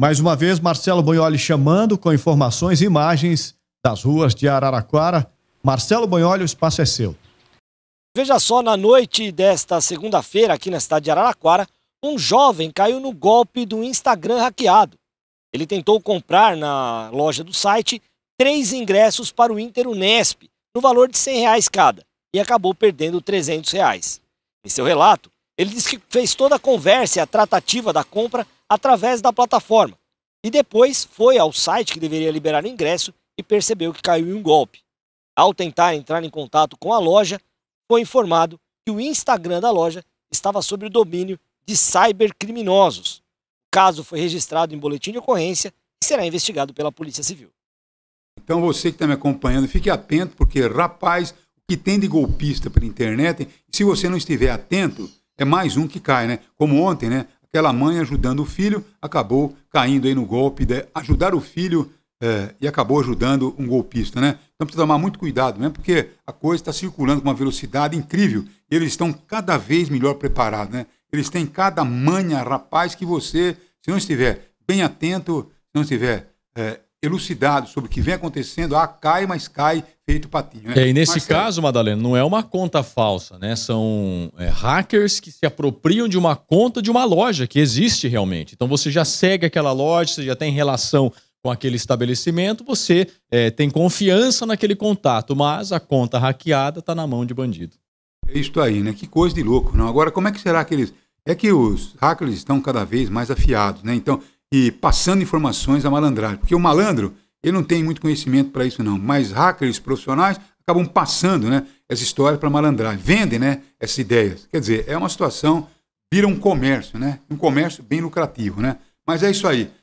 Mais uma vez, Marcelo Bonholi chamando com informações e imagens das ruas de Araraquara. Marcelo Bonholi, o espaço é seu. Veja só, na noite desta segunda-feira, aqui na cidade de Araraquara, um jovem caiu no golpe do Instagram hackeado. Ele tentou comprar na loja do site três ingressos para o Inter Unesp, no valor de R$ 100 cada, e acabou perdendo R$ 300. Reais. Em seu relato, ele disse que fez toda a conversa e a tratativa da compra através da plataforma e depois foi ao site que deveria liberar o ingresso e percebeu que caiu em um golpe. Ao tentar entrar em contato com a loja, foi informado que o Instagram da loja estava sob o domínio de cybercriminosos. O caso foi registrado em boletim de ocorrência e será investigado pela Polícia Civil. Então você que está me acompanhando, fique atento, porque rapaz, o que tem de golpista pela internet, se você não estiver atento, é mais um que cai, né? Como ontem, né? Aquela mãe ajudando o filho acabou caindo aí no golpe de ajudar o filho é, e acabou ajudando um golpista, né? Então precisa tomar muito cuidado, né? Porque a coisa está circulando com uma velocidade incrível. Eles estão cada vez melhor preparados, né? Eles têm cada manha, rapaz, que você, se não estiver bem atento, se não estiver é, elucidado sobre o que vem acontecendo, ah, cai, mas cai, feito patinho. Né? É, e nesse Marcelo. caso, Madalena, não é uma conta falsa, né? São é, hackers que se apropriam de uma conta de uma loja que existe realmente. Então você já segue aquela loja, você já tem relação com aquele estabelecimento, você é, tem confiança naquele contato, mas a conta hackeada está na mão de bandido. É isso aí, né? Que coisa de louco. Não? Agora, como é que será que eles. É que os hackers estão cada vez mais afiados, né? Então, e passando informações à malandragem. Porque o malandro, ele não tem muito conhecimento para isso não, mas hackers profissionais acabam passando né, essa história para malandragem, vendem né, essas ideias. Quer dizer, é uma situação, vira um comércio, né? um comércio bem lucrativo. Né? Mas é isso aí.